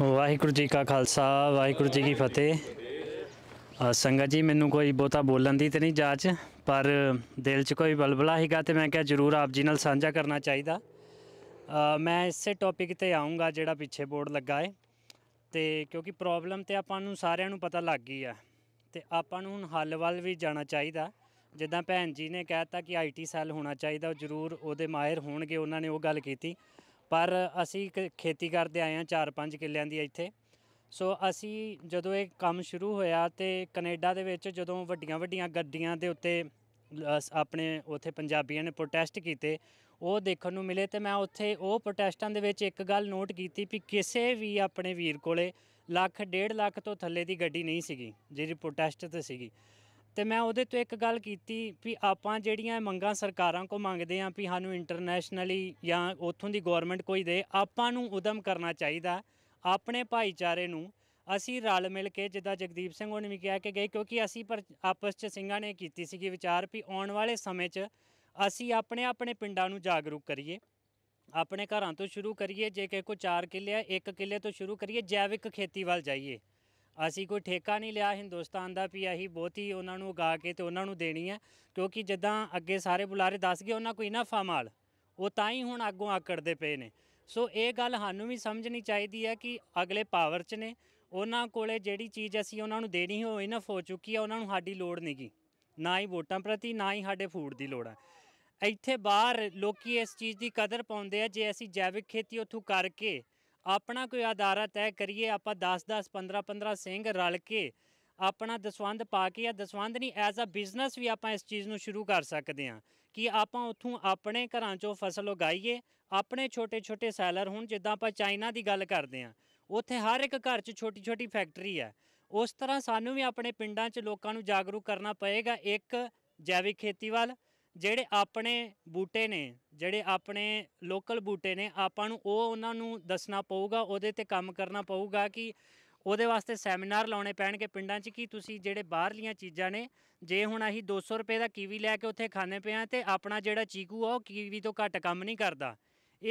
ਵਾਹਿਗੁਰੂ ਜੀ ਕਾ ਖਾਲਸਾ ਵਾਹਿਗੁਰੂ ਜੀ ਕੀ ਫਤਿਹ ਸੰਗਤ ਜੀ ਮੈਨੂੰ ਕੋਈ ਬਹੁਤਾ ਬੋਲਣ ਦੀ ਤੇ ਨਹੀਂ ਜਾਚ ਪਰ ਦਿਲ 'ਚ ਕੋਈ ਬਲਬਲਾ ਹੈਗਾ ਤੇ ਮੈਂ ਕਿਹਾ ਜ਼ਰੂਰ ਆਪ ਜੀ ਨਾਲ ਸਾਂਝਾ ਕਰਨਾ ਚਾਹੀਦਾ ਮੈਂ ਇਸੇ ਟੌਪਿਕ ਤੇ ਆਉਂਗਾ ਜਿਹੜਾ ਪਿੱਛੇ ਬੋਰਡ ਲੱਗਾ ਹੈ ਤੇ ਕਿਉਂਕਿ ਪ੍ਰੋਬਲਮ ਤੇ ਆਪਾਂ ਨੂੰ ਸਾਰਿਆਂ ਨੂੰ ਪਤਾ ਲੱਗ ਗਈ ਆ ਤੇ ਆਪਾਂ ਨੂੰ ਹੁਣ ਹੱਲ ਵੱਲ ਵੀ ਜਾਣਾ ਚਾਹੀਦਾ ਜਿੱਦਾਂ ਭੈਣ ਜੀ ਨੇ ਕਹਿਤਾ ਕਿ ਆਈਟੀ ਸੈੱਲ ਹੋਣਾ ਚਾਹੀਦਾ ਉਹ ਜ਼ਰੂਰ ਉਹਦੇ ਮਾਹਿਰ ਹੋਣਗੇ ਉਹਨਾਂ ਨੇ ਉਹ ਗੱਲ ਕੀਤੀ ਪਰ ਅਸੀਂ ਖੇਤੀ ਕਰਦੇ ਆਏ ਹਾਂ 4-5 ਕਿੱਲਿਆਂ ਦੀ ਇੱਥੇ ਸੋ ਅਸੀਂ ਜਦੋਂ ਇਹ ਕੰਮ ਸ਼ੁਰੂ ਹੋਇਆ ਤੇ ਕੈਨੇਡਾ ਦੇ ਵਿੱਚ ਜਦੋਂ ਵੱਡੀਆਂ-ਵੱਡੀਆਂ ਗੱਡੀਆਂ ਦੇ ਉੱਤੇ ਆਪਣੇ ਉੱਥੇ ਪੰਜਾਬੀਆਂ ਨੇ ਪ੍ਰੋਟੈਸਟ ਕੀਤੇ ਉਹ ਦੇਖਣ ਨੂੰ ਮਿਲੇ ਤੇ ਮੈਂ ਉੱਥੇ ਉਹ ਪ੍ਰੋਟੈਸਟਾਂ ਦੇ ਵਿੱਚ ਇੱਕ ਗੱਲ ਨੋਟ ਕੀਤੀ ਵੀ ਕਿਸੇ ਵੀ ਆਪਣੇ ਵੀਰ ਕੋਲੇ ਲੱਖ ਡੇਢ ਲੱਖ ਤੋਂ ਥੱਲੇ ਦੀ ਗੱਡੀ ਨਹੀਂ ਸੀਗੀ ਜਿਹੜੀ ਪ੍ਰੋਟੈਸਟ ਤੇ ਸੀਗੀ ਤੇ ਮੈਂ ਉਹਦੇ ਤੋਂ ਇੱਕ ਗੱਲ ਕੀਤੀ ਵੀ ਆਪਾਂ ਜਿਹੜੀਆਂ ਮੰਗਾਂ ਸਰਕਾਰਾਂ ਕੋ ਮੰਗਦੇ ਆਂ ਵੀ ਸਾਨੂੰ ਇੰਟਰਨੈਸ਼ਨਲੀ ਜਾਂ ਉੱਥੋਂ ਦੀ ਗਵਰਨਮੈਂਟ ਕੋਈ ਦੇ ਆਪਾਂ ਨੂੰ ਉਦਮ ਕਰਨਾ ਚਾਹੀਦਾ ਆਪਣੇ ਭਾਈਚਾਰੇ ਨੂੰ ਅਸੀਂ ਰਲ ਮਿਲ ਕੇ ਜਿੱਦਾਂ ਜਗਦੀਪ ਸਿੰਘ ਉਹਨੇ ਵੀ ਕਿਹਾ ਕਿ ਗਏ ਕਿਉਂਕਿ ਅਸੀਂ ਪਰ ਆਪਸ 'ਚ ਸਿੰਘਾਂ ਨੇ ਕੀਤੀ ਸੀਗੀ ਵਿਚਾਰ ਵੀ ਆਉਣ ਵਾਲੇ ਸਮੇਂ 'ਚ ਅਸੀਂ ਆਪਣੇ ਆਪਣੇ ਪਿੰਡਾਂ ਨੂੰ ਜਾਗਰੂਕ ਕਰੀਏ ਆਪਣੇ ਘਰਾਂ ਤੋਂ ਸ਼ੁਰੂ ਕਰੀਏ ਜੇ ਕਿ ਕੋ 4 ਕਿੱਲੇ ਆ 1 ਕਿੱਲੇ ਤੋਂ ਸ਼ੁਰੂ ਕਰੀਏ ਜੈਵਿਕ ਖੇਤੀ ਵੱਲ ਜਾਈਏ ਅਸੀਂ ਕੋਈ ਠੇਕਾ ਨਹੀਂ ਲਿਆ ਹਿੰਦੁਸਤਾਨ ਦਾ ਵੀ ਅਸੀਂ ਬਹੁਤੀ ਉਹਨਾਂ ਨੂੰ ਉਗਾ ਕੇ ਤੇ ਉਹਨਾਂ ਨੂੰ ਦੇਣੀ ਹੈ ਕਿਉਂਕਿ ਜਦਾਂ ਅੱਗੇ ਸਾਰੇ ਬੁਲਾਰੇ ਦੱਸ ਗਏ ਉਹਨਾਂ ਕੋਈ ਨਾ ਫਾਮਾਲ ਉਹ ਤਾਂ ਹੀ ਹੁਣ ਅੱਗੋਂ ਆਕੜਦੇ ਪਏ ਨੇ ਸੋ ਇਹ ਗੱਲ ਸਾਨੂੰ ਵੀ ਸਮਝਣੀ ਚਾਹੀਦੀ ਹੈ ਕਿ ਅਗਲੇ ਪਾਵਰ 'ਚ ਨੇ ਉਹਨਾਂ ਕੋਲੇ ਜਿਹੜੀ ਚੀਜ਼ ਅਸੀਂ ਉਹਨਾਂ ਨੂੰ ਦੇਣੀ ਹੋ ਇਨਫ ਹੋ ਚੁੱਕੀ ਹੈ ਉਹਨਾਂ ਨੂੰ ਸਾਡੀ ਲੋੜ ਨਹੀਂਗੀ ਨਾ ਹੀ ਵੋਟਾਂ ਪ੍ਰਤੀ ਨਾ ਹੀ ਸਾਡੇ ਫੂਡ ਦੀ ਲੋੜ ਹੈ ਇੱਥੇ ਬਾਹਰ ਲੋਕੀ ਇਸ ਚੀਜ਼ ਦੀ ਕਦਰ ਪਾਉਂਦੇ ਆ ਜੇ ਅਸੀਂ ਜੈਵਿਕ ਖੇਤੀ ਉੱਥੋਂ ਕਰਕੇ ਆਪਣਾ ਕੋਈ ਆਧਾਰਾ ਤੈਅ ਕਰੀਏ ਆਪਾਂ 10 10 15 15 ਸਿੰਘ ਰਲ ਕੇ ਆਪਣਾ ਦਸਵੰਦ ਪਾ ਕੇ ਆ ਦਸਵੰਦ ਨਹੀਂ ਐਜ਼ ਅ ਬਿਜ਼ਨਸ ਵੀ ਆਪਾਂ ਇਸ ਚੀਜ਼ ਨੂੰ ਸ਼ੁਰੂ ਕਰ ਸਕਦੇ ਆ ਕਿ ਆਪਾਂ ਉੱਥੋਂ ਆਪਣੇ ਘਰਾਂ ਚੋਂ ਫਸਲ ਉਗਾਈਏ ਆਪਣੇ ਛੋਟੇ-ਛੋਟੇ ਸੈਲਰ ਹੁਣ ਜਿੱਦਾਂ ਆਪਾਂ ਚਾਈਨਾ ਦੀ ਗੱਲ ਕਰਦੇ ਆ ਉੱਥੇ ਹਰ ਇੱਕ ਘਰ 'ਚ ਛੋਟੀ-ਛੋਟੀ ਫੈਕਟਰੀ ਹੈ ਉਸ ਤਰ੍ਹਾਂ ਸਾਨੂੰ ਵੀ ਆਪਣੇ ਪਿੰਡਾਂ 'ਚ ਲੋਕਾਂ ਨੂੰ ਜਾਗਰੂਕ ਕਰਨਾ ਪਏਗਾ ਇੱਕ ਜੈਵਿਕ ਖੇਤੀ ਵੱਲ ਜਿਹੜੇ ਆਪਣੇ ਬੂਟੇ ਨੇ ਜਿਹੜੇ ਆਪਣੇ ਲੋਕਲ ਬੂਟੇ ਨੇ ਆਪਾਂ ਨੂੰ ਉਹ ਉਹਨਾਂ ਨੂੰ ਦੱਸਣਾ ਪਊਗਾ ਉਹਦੇ ਤੇ ਕੰਮ ਕਰਨਾ ਪਊਗਾ ਕਿ ਉਹਦੇ ਵਾਸਤੇ ਸੈਮੀਨਾਰ ਲਾਉਣੇ ਪੈਣਗੇ ਪਿੰਡਾਂ 'ਚ ਕਿ ਤੁਸੀਂ ਜਿਹੜੇ ਬਾਹਰਲੀਆਂ ਚੀਜ਼ਾਂ ਨੇ ਜੇ ਹੁਣ ਅਸੀਂ 200 ਰੁਪਏ ਦਾ ਕੀਵੀ ਲੈ ਕੇ ਉੱਥੇ ਖਾਣੇ ਪਿਆ ਤੇ ਆਪਣਾ ਜਿਹੜਾ ਚੀਕੂ ਆ ਉਹ ਕੀਵੀ ਤੋਂ ਘੱਟ ਕੰਮ ਨਹੀਂ ਕਰਦਾ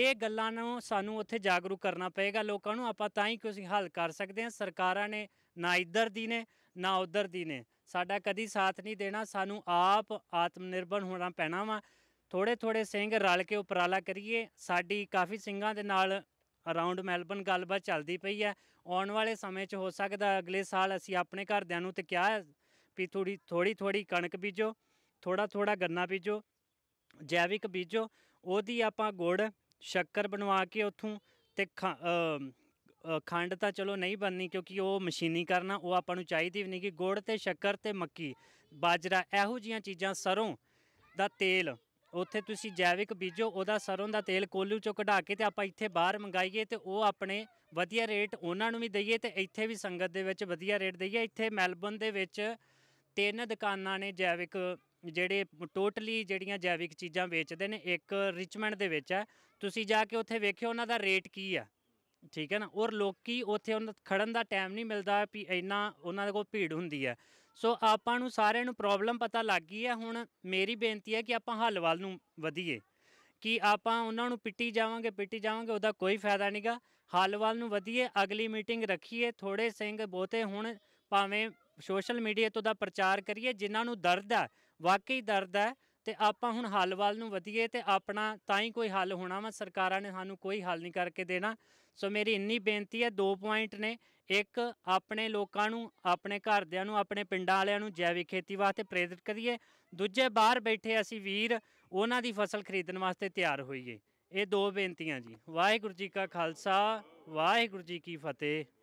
ਇਹ ਗੱਲਾਂ ਨੂੰ ਸਾਨੂੰ ਉੱਥੇ ਜਾਗਰੂਕ ਕਰਨਾ ਪਏਗਾ ਲੋਕਾਂ ਨੂੰ ਆਪਾਂ ਤਾਂ ਹੀ ਕੁਝ ਹੱਲ ਕਰ ਸਕਦੇ ਹਾਂ ਸਰਕਾਰਾਂ ਨੇ ਨਾ ਇੱਧਰ ਦੀ ਨੇ ਨਾ ਉੱਧਰ ਦੀ ਨੇ ਸਾਡਾ ਕਦੀ ਸਾਥ ਨਹੀਂ ਦੇਣਾ ਸਾਨੂੰ ਆਪ ਆਤਮ ਨਿਰਭਰ ਹੋਣਾ ਪੈਣਾ ਵਾ ਥੋੜੇ ਥੋੜੇ ਸਿੰਘ ਰਲ ਕੇ ਉਪਰਾਲਾ ਕਰੀਏ ਸਾਡੀ ਕਾਫੀ ਸਿੰਘਾਂ ਦੇ ਨਾਲ ਅਰਾਊਂਡ ਮੈਲਬਨ ਗੱਲਬਾਤ ਚੱਲਦੀ ਪਈ ਹੈ ਆਉਣ ਵਾਲੇ ਸਮੇਂ 'ਚ ਹੋ ਸਕਦਾ ਅਗਲੇ ਸਾਲ ਅਸੀਂ ਆਪਣੇ ਘਰਦਿਆਂ ਨੂੰ ਤੇ ਕਿਹਾ ਵੀ ਥੋੜੀ ਥੋੜੀ ਥੋੜੀ ਕਣਕ ਬੀਜੋ ਥੋੜਾ ਥੋੜਾ ਗੰਨਾ ਬੀਜੋ ਜੈਵਿਕ ਬੀਜੋ ਉਹਦੀ ਆਪਾਂ ਗੁੜ ਸ਼ੱਕਰ ਬਣਵਾ ਕੇ ਉਥੋਂ ਤੇ ਖੰਡ ਤਾਂ ਚਲੋ ਨਹੀਂ ਬਣਨੀ ਕਿਉਂਕਿ ਉਹ ਮਸ਼ੀਨੀ ਕਰਨਾ ਉਹ ਆਪਾਂ ਨੂੰ ਚਾਹੀਦੀ ਵੀ ਨਹੀਂ ਕਿ ਗੁੜ ਤੇ ਸ਼ੱਕਰ ਤੇ ਮੱਕੀ ਬਾਜਰਾ ਇਹੋ ਜੀਆਂ ਚੀਜ਼ਾਂ ਸਰੋਂ ਦਾ ਤੇਲ ਉੱਥੇ ਤੁਸੀਂ ਜੈਵਿਕ ਬੀਜੋ ਉਹਦਾ ਸਰੋਂ ਦਾ ਤੇਲ ਕੋਲੂ ਚੋਂ ਕਢਾ ਕੇ ਤੇ ਆਪਾਂ ਇੱਥੇ ਬਾਹਰ ਮੰਗਾਈਏ ਤੇ ਉਹ ਆਪਣੇ ਵਧੀਆ ਰੇਟ ਉਹਨਾਂ ਨੂੰ ਵੀ ਦਈਏ ਤੇ ਇੱਥੇ ਵੀ ਸੰਗਤ ਦੇ ਵਿੱਚ ਵਧੀਆ ਰੇਟ ਦਈਏ ਇੱਥੇ ਮੈਲਬਨ ਦੇ ਵਿੱਚ ਤਿੰਨ ਦੁਕਾਨਾਂ ਨੇ ਜੈਵਿਕ ਜਿਹੜੇ ਟੋਟਲੀ ਜਿਹੜੀਆਂ ਜੈਵਿਕ ਚੀਜ਼ਾਂ ਵੇਚਦੇ ਨੇ ਇੱਕ ਰਿਚਮੈਂਟ ਦੇ ਵਿੱਚ ਹੈ ਤੁਸੀਂ ਜਾ ਕੇ ਉੱਥੇ ਵੇਖਿਓ ਉਹਨਾਂ ਦਾ ਰੇਟ ਕੀ ਆ ਠੀਕ ਹੈ ਨਾ ਔਰ ਲੋਕੀ ਉੱਥੇ ਉਹਨਾਂ ਖੜਨ ਦਾ ਟਾਈਮ ਨਹੀਂ ਮਿਲਦਾ ਵੀ ਇੰਨਾ ਉਹਨਾਂ ਦੇ ਕੋਲ ਭੀੜ ਹੁੰਦੀ ਹੈ ਸੋ ਆਪਾਂ ਨੂੰ ਸਾਰਿਆਂ ਨੂੰ ਪ੍ਰੋਬਲਮ ਪਤਾ ਲੱਗ ਗਈ ਹੈ ਹੁਣ ਮੇਰੀ ਬੇਨਤੀ ਹੈ ਕਿ ਆਪਾਂ ਹੱਲ ਵੱਲ ਨੂੰ ਵਧੀਏ ਕਿ ਆਪਾਂ ਉਹਨਾਂ ਨੂੰ ਪਿੱਟੀ ਜਾਵਾਂਗੇ ਪਿੱਟੀ ਜਾਵਾਂਗੇ ਉਹਦਾ ਕੋਈ ਫਾਇਦਾ ਨਹੀਂਗਾ ਹੱਲ ਵੱਲ ਨੂੰ ਵਧੀਏ ਅਗਲੀ ਮੀਟਿੰਗ ਰੱਖੀਏ ਥੋੜੇ ਸਿੰਘ ਬਹੁਤੇ ਹੁਣ ਭਾਵੇਂ ਸੋਸ਼ਲ ਮੀਡੀਆ ਤੋਂ ਦਾ ਪ੍ਰਚਾਰ ਕਰੀਏ ਜਿਨ੍ਹਾਂ ਨੂੰ ਦਰਦ ਆ ਵਾਕਈ ਦਰਦ ਹੈ ਤੇ ਆਪਾਂ ਹੁਣ ਹੱਲ ਵੱਲ ਨੂੰ ਵਧੀਏ ਤੇ ਆਪਣਾ ਤਾਂ ਹੀ ਕੋਈ ਹੱਲ ਹੋਣਾ ਵਾ ਸਰਕਾਰਾਂ ਨੇ ਸਾਨੂੰ ਕੋਈ ਹੱਲ ਨਹੀਂ ਕਰਕੇ ਦੇਣਾ ਸੋ ਮੇਰੀ ਇੰਨੀ ਬੇਨਤੀ ਹੈ ਦੋ ਪੁਆਇੰਟ ਨੇ ਇੱਕ ਆਪਣੇ ਲੋਕਾਂ ਨੂੰ ਆਪਣੇ ਘਰਦਿਆਂ ਨੂੰ ਆਪਣੇ ਪਿੰਡਾਂ ਵਾਲਿਆਂ ਨੂੰ ਜੈਵਿਕ ਖੇਤੀ ਵਾਸਤੇ ਪ੍ਰੇਰਿਤ ਕਰੀਏ ਦੂਜੇ ਬਾਹਰ ਬੈਠੇ ਅਸੀਂ ਵੀਰ ਉਹਨਾਂ ਦੀ ਫਸਲ ਖਰੀਦਣ ਵਾਸਤੇ ਤਿਆਰ ਹੋਈਏ ਇਹ ਦੋ ਬੇਨਤੀਆਂ ਜੀ ਵਾਹਿਗੁਰੂ ਜੀ ਕਾ ਖਾਲਸਾ ਵਾਹਿਗੁਰੂ ਜੀ ਕੀ ਫਤਿਹ